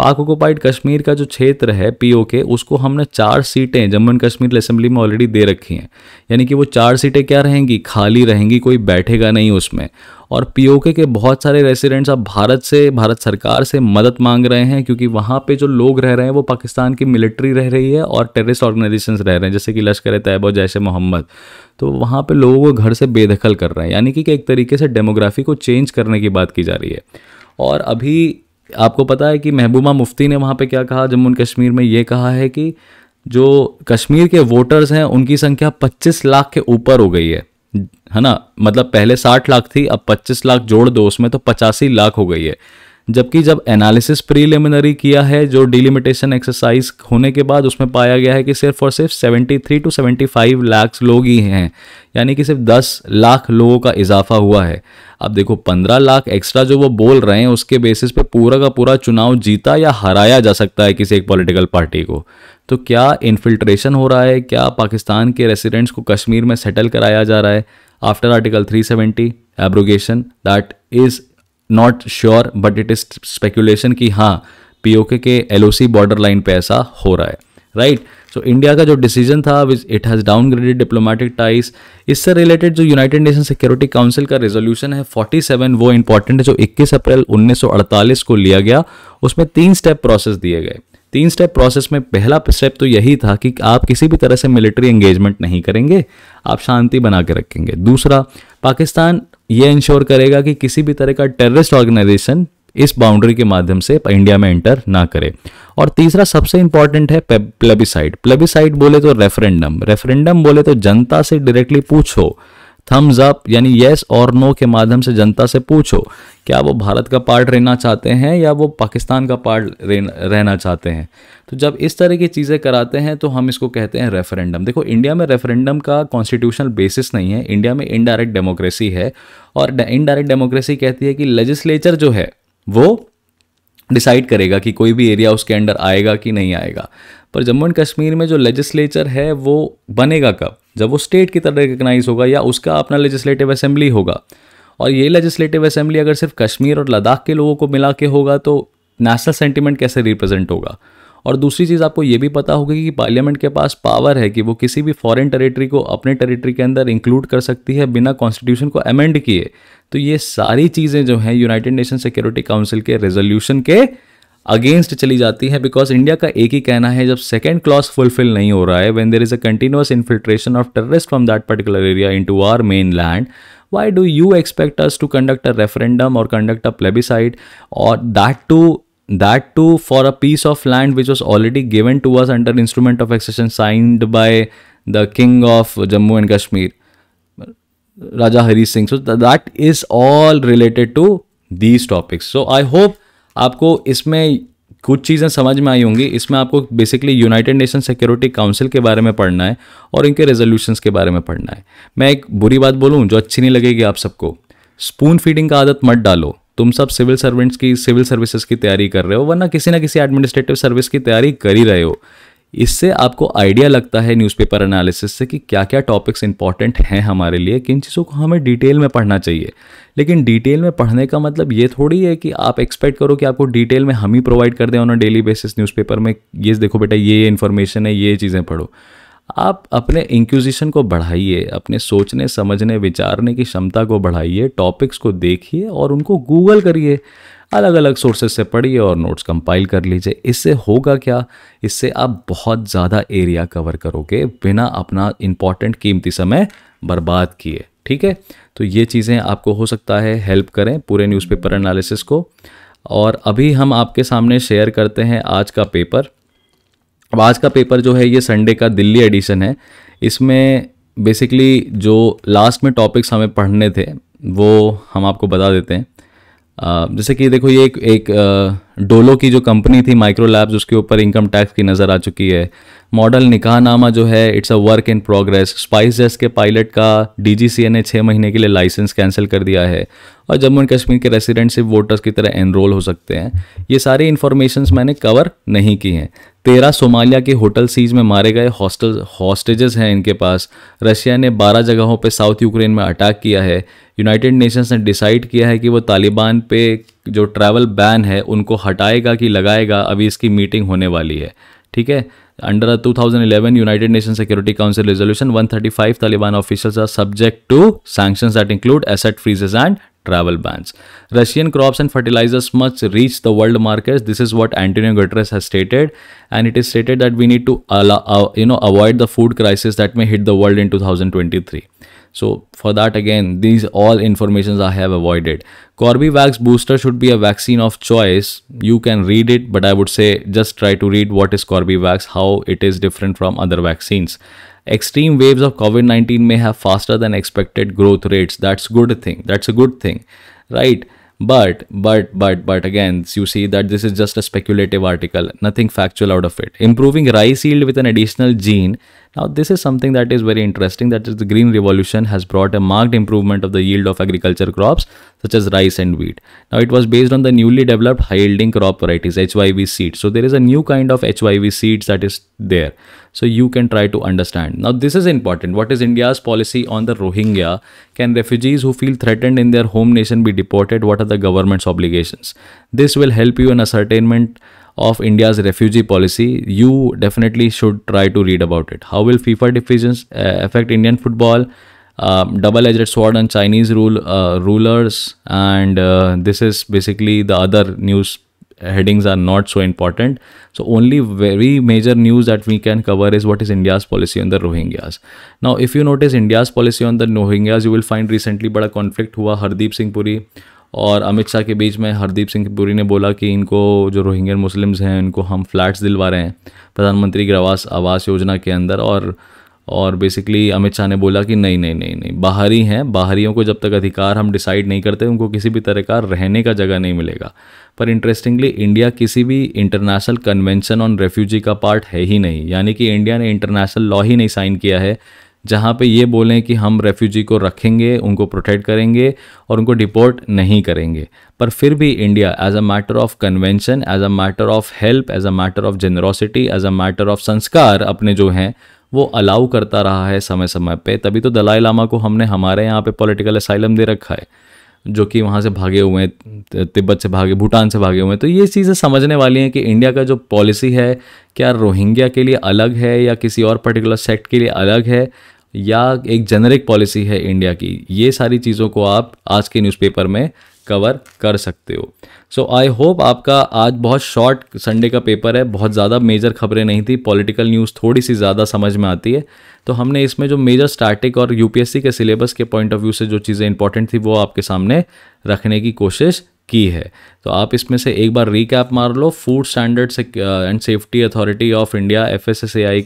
पाक ओकोपाइड कश्मीर का जो क्षेत्र है पीओके उसको हमने चार सीटें जम्मू एंड कश्मीर असेंबली में ऑलरेडी दे रखी हैं यानी कि वो चार सीटें क्या रहेंगी खाली रहेंगी कोई बैठेगा नहीं उसमें और पीओके के बहुत सारे रेसिडेंट्स अब भारत से भारत सरकार से मदद मांग रहे हैं क्योंकि वहाँ पे जो लोग रह रहे हैं वो पाकिस्तान की मिलिट्री रह रही है और टेररिस्ट ऑर्गेनाइजेशन रह रहे हैं जैसे कि लश्कर तैयबा जैश मोहम्मद तो वहाँ पे लोगों को घर से बेदखल कर रहे हैं यानी कि एक तरीके से डेमोग्राफी को चेंज करने की बात की जा रही है और अभी आपको पता है कि महबूबा मुफ्ती ने वहाँ पे क्या कहा जम्मू कश्मीर में ये कहा है कि जो कश्मीर के वोटर्स हैं उनकी संख्या 25 लाख के ऊपर हो गई है है ना मतलब पहले 60 लाख थी अब 25 लाख जोड़ दो उसमें तो पचासी लाख हो गई है जबकि जब एनालिसिस प्रीलिमिनरी किया है जो डिलिमिटेशन एक्सरसाइज होने के बाद उसमें पाया गया है कि सिर्फ और सिर्फ 73 टू 75 लाख लोग ही हैं यानी कि सिर्फ 10 लाख लोगों का इजाफा हुआ है अब देखो 15 लाख एक्स्ट्रा जो वो बोल रहे हैं उसके बेसिस पे पूरा का पूरा चुनाव जीता या हराया जा सकता है किसी एक पॉलिटिकल पार्टी को तो क्या इन्फिल्ट्रेशन हो रहा है क्या पाकिस्तान के रेसिडेंट्स को कश्मीर में सेटल कराया जा रहा है after article 370 abrogation that is not sure but it is speculation कि हाँ पीओके के एलओसी बॉर्डर लाइन पे ऐसा हो रहा है राइट सो इंडिया का जो डिसीजन था it has downgraded diplomatic ties इससे रिलेटेड जो यूनाइटेड नेशन सिक्योरिटी काउंसिल का रेजोल्यूशन है 47 वो इंपॉर्टेंट है जो 21 अप्रैल 1948 को लिया गया उसमें तीन स्टेप प्रोसेस दिए गए तीन स्टेप प्रोसेस में पहला स्टेप तो यही था कि आप किसी भी तरह से मिलिट्री एंगेजमेंट नहीं करेंगे आप शांति बना के रखेंगे दूसरा पाकिस्तान ये इंश्योर करेगा कि किसी भी तरह का टेररिस्ट ऑर्गेनाइजेशन इस बाउंड्री के माध्यम से इंडिया में एंटर ना करे और तीसरा सबसे इंपॉर्टेंट है प्लेबिसाइड प्लेबिसाइड बोले तो रेफरेंडम रेफरेंडम बोले तो जनता से डायरेक्टली पूछो थम्स अप यानी येस और नो के माध्यम से जनता से पूछो क्या वो भारत का पार्ट रहना चाहते हैं या वो पाकिस्तान का पार्ट रहना चाहते हैं तो जब इस तरह की चीज़ें कराते हैं तो हम इसको कहते हैं रेफरेंडम देखो इंडिया में रेफरेंडम का कॉन्स्टिट्यूशनल बेसिस नहीं है इंडिया में इनडायरेक्ट डेमोक्रेसी है और इनडायरेक्ट डेमोक्रेसी कहती है कि लेजिस्लेचर जो है वो डिसाइड करेगा कि कोई भी एरिया उसके अंडर आएगा कि नहीं आएगा पर जम्मू एंड कश्मीर में जो लेजिस्लेचर है वो बनेगा कब जब वो स्टेट की तरह रिकग्नाइज होगा या उसका अपना लेजिस्लेटिव असेंबली होगा और ये लेजिस्लेटिव असेंबली अगर सिर्फ कश्मीर और लद्दाख के लोगों को मिला के होगा तो नेशनल सेंटिमेंट कैसे रिप्रेजेंट होगा और दूसरी चीज़ आपको ये भी पता होगी कि पार्लियामेंट के पास पावर है कि वो किसी भी फॉरेन टेरिटरी को अपने टेरिटरी के अंदर इंक्लूड कर सकती है बिना कॉन्स्टिट्यूशन को अमेंड किए तो ये सारी चीज़ें जो हैं यूनाइटेड नेशन सिक्योरिटी काउंसिल के रेजोल्यूशन के अगेंस्ट चली जाती है बिकॉज इंडिया का एक ही कहना है जब सेकेंड क्लॉज फुलफिल नहीं हो रहा है when there is a continuous infiltration of terrorist from that particular area into our mainland Why do you expect us to conduct a referendum or conduct a plebiscite or that too that too for a piece of land which was already given to us under instrument of accession signed by the king of Jammu and Kashmir Raja Hari Singh so that is all related to these topics so I hope आपको इसमें कुछ चीज़ें समझ में आई होंगी इसमें आपको basically United Nation Security Council के बारे में पढ़ना है और इनके रेजोल्यूशंस के बारे में पढ़ना है मैं एक बुरी बात बोलूँ जो अच्छी नहीं लगेगी आप सबको स्पून फीडिंग का आदत मत डालो तुम सब सिविल सर्वेंट्स की सिविल सर्विसेज की तैयारी कर रहे हो वरना किसी ना किसी एडमिनिस्ट्रेटिव सर्विस की तैयारी कर ही रहे हो इससे आपको आइडिया लगता है न्यूज़पेपर एनालिसिस से कि क्या क्या टॉपिक्स इंपॉर्टेंट हैं हमारे लिए किन चीज़ों को हमें डिटेल में पढ़ना चाहिए लेकिन डिटेल में पढ़ने का मतलब ये थोड़ी है कि आप एक्सपेक्ट करो कि आपको डिटेल में हम ही प्रोवाइड कर दें on a daily basis newspaper में ये देखो बेटा ये इन्फॉर्मेशन है ये चीज़ें पढ़ो आप अपने इंक्विजिशन को बढ़ाइए अपने सोचने समझने विचारने की क्षमता को बढ़ाइए टॉपिक्स को देखिए और उनको गूगल करिए अलग अलग सोर्सेज से पढ़िए और नोट्स कंपाइल कर लीजिए इससे होगा क्या इससे आप बहुत ज़्यादा एरिया कवर करोगे बिना अपना इम्पॉर्टेंट कीमती समय बर्बाद किए ठीक है तो ये चीज़ें आपको हो सकता है हेल्प करें पूरे न्यूज़पेपर एनालिसिस को और अभी हम आपके सामने शेयर करते हैं आज का पेपर अब आज का पेपर जो है ये संडे का दिल्ली एडिशन है इसमें बेसिकली जो लास्ट में टॉपिक्स हमें पढ़ने थे वो हम आपको बता देते हैं जैसे कि देखो ये एक एक डोलो की जो कंपनी थी माइक्रो लैब्स उसके ऊपर इनकम टैक्स की नज़र आ चुकी है मॉडल निकाहनामा जो है it's a work in progress SpiceJet के पायलट का डीजीसीए ने छः महीने के लिए लाइसेंस कैंसिल कर दिया है और जम्मू एंड कश्मीर के रेसिडेंट सिर्फ वोटर्स की तरह एनरोल हो सकते हैं ये सारी इन्फॉर्मेशन मैंने कवर नहीं की हैं तेरह सोमालिया के होटल सीज में मारे गए हॉस्टल हॉस्टेजेस हैं इनके पास रशिया ने बारह जगहों पर साउथ यूक्रेन में अटैक किया है यूनाइटेड नेशंस ने डिसाइड किया है कि वो तालिबान पे जो ट्रैवल बैन है उनको हटाएगा कि लगाएगा अभी इसकी मीटिंग होने वाली है ठीक है under two eleven United Nation Security Council resolution five Taliban officials are subject to sanction that include asset freezes and travel bans. Russian crops and fertilizers must reach the world markets. This is what Antonio Guterres has stated, and it is stated that we need to allow, uh, you know avoid the food crisis that may hit the world in 2023. So for that again, these all informations I have avoided. Corbivax booster should be a vaccine of choice. You can read it, but I would say just try to read what is Corbivax, how it is different from other vaccines extreme waves of COVID-19 may have faster than expected growth rates. That's good thing. That's a good thing, right? But, but, but, but again, you see that this is just a speculative article, nothing factual out of it. Improving rice yield with an additional gene now, this is something that is very interesting that is the green revolution has brought a marked improvement of the yield of agriculture crops such as rice and wheat. Now, it was based on the newly developed high yielding crop varieties HYV seeds. So, there is a new kind of HYV seeds that is there. So, you can try to understand. Now, this is important. What is India's policy on the Rohingya? Can refugees who feel threatened in their home nation be deported? What are the government's obligations? This will help you in ascertainment of India's refugee policy, you definitely should try to read about it. How will FIFA decisions uh, affect Indian football? Um, double-edged sword on Chinese rule uh, rulers, and uh, this is basically the other news headings are not so important. So only very major news that we can cover is what is India's policy on the Rohingyas. Now, if you notice India's policy on the Rohingyas, you will find recently but a conflict हुआ Hardeep Singh Puri और अमित शाह के बीच में हरदीप सिंह पुरी ने बोला कि इनको जो रोहिंग्यन मुस्लिम्स हैं इनको हम फ्लैट्स दिलवा रहे हैं प्रधानमंत्री की आवास आवास योजना के अंदर और और बेसिकली अमित शाह ने बोला कि नहीं नहीं नहीं नहीं बाहरी हैं बाहरियों को जब तक अधिकार हम डिसाइड नहीं करते उनको किसी भी तरह का रहने का जगह नहीं मिलेगा पर इंटरेस्टिंगली इंडिया किसी भी इंटरनेशनल कन्वेंशन ऑन रेफ्यूजी का पार्ट है ही नहीं यानी कि इंडिया ने इंटरनेशनल लॉ ही नहीं साइन किया है जहाँ पे ये बोलें कि हम रेफ्यूजी को रखेंगे उनको प्रोटेक्ट करेंगे और उनको डिपोर्ट नहीं करेंगे पर फिर भी India as a matter of convention as a matter of help as a matter of generosity as a matter of संस्कार अपने जो हैं वो अलाउ करता रहा है समय समय पे तभी तो दलाई लामा को हमने हमारे यहाँ पे पॉलिटिकल असाइलम दे रखा है जो कि वहाँ से भागे हुए हैं तिब्बत से भागे भूटान से भागे हुए हैं तो ये चीज़ें समझने वाली हैं कि इंडिया का जो पॉलिसी है क्या रोहिंग्या के लिए अलग है या किसी और पर्टिकुलर सेक्ट के लिए अलग है या एक जेनरिक पॉलिसी है इंडिया की ये सारी चीज़ों को आप आज के न्यूज़पेपर में कवर कर सकते हो सो आई होप आपका आज बहुत शॉर्ट संडे का पेपर है बहुत ज़्यादा मेजर खबरें नहीं थी पॉलिटिकल न्यूज़ थोड़ी सी ज़्यादा समझ में आती है तो हमने इसमें जो मेजर स्टैटिक और यूपीएससी के सिलेबस के पॉइंट ऑफ व्यू से जो चीज़ें इंपॉर्टेंट थी वो आपके सामने रखने की कोशिश की है तो आप इसमें से एक बार रिकैप मार लो food standard and safety authority of India F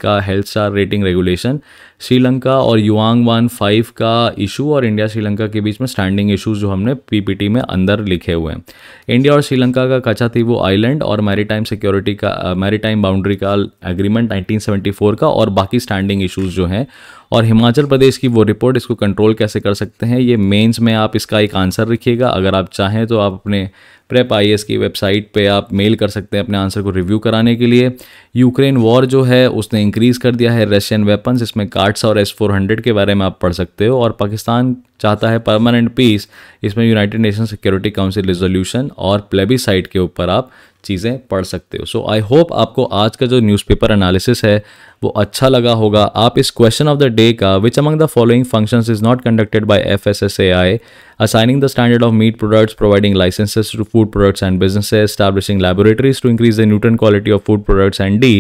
का health star rating regulation Sri Lanka और युवांग वन फाइव का इशू और इंडिया श्रीलंका के बीच में स्टैंडिंग इशूज जो हमने पीपीटी में अंदर लिखे हुए हैं इंडिया और श्रीलंका का कचा थी वो आइलैंड और मैरीटाइम सिक्योरिटी का मैरीटाइम uh, बाउंड्री का एग्रीमेंट 1974 का और बाकी स्टैंडिंग इशूज जो हैं और हिमाचल प्रदेश की वो रिपोर्ट इसको कंट्रोल कैसे कर सकते हैं ये मेंस में आप इसका एक आंसर लिखिएगा अगर आप चाहें तो आप अपने प्रेप आई की वेबसाइट पे आप मेल कर सकते हैं अपने आंसर को रिव्यू कराने के लिए यूक्रेन वॉर जो है उसने इंक्रीज़ कर दिया है रशियन वेपन्स इसमें कार्ट्स और एस फोर हंड्रेड के बारे में आप पढ़ सकते हो और पाकिस्तान चाहता है परमानेंट पीस इसमें United Nation Security Council resolution और प्लेबिसाइट के ऊपर आप चीज़ें पढ़ सकते हो सो आई होप आपको आज का जो न्यूज़पेपर एनालिसिस है वो अच्छा लगा होगा आप इस क्वेश्चन ऑफ द डे का which among the following function is not conducted by F S S A I assigning the standard of meat products providing licences to food products and business establishing laboratories to increase the nutrient quality of food products and D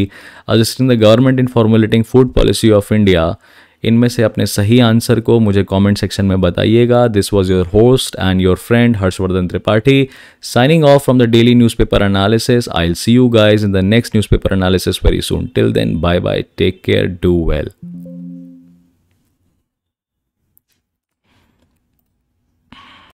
assisting the government in formulating food policy of India इनमें से अपने सही answer को मुझे comment section में बताइएगा this was your host and your friend Harshvardhan Tripathi signing off from the daily newspaper analysis I see you guys in the next newspaper analysis very soon till then bye bye take care do well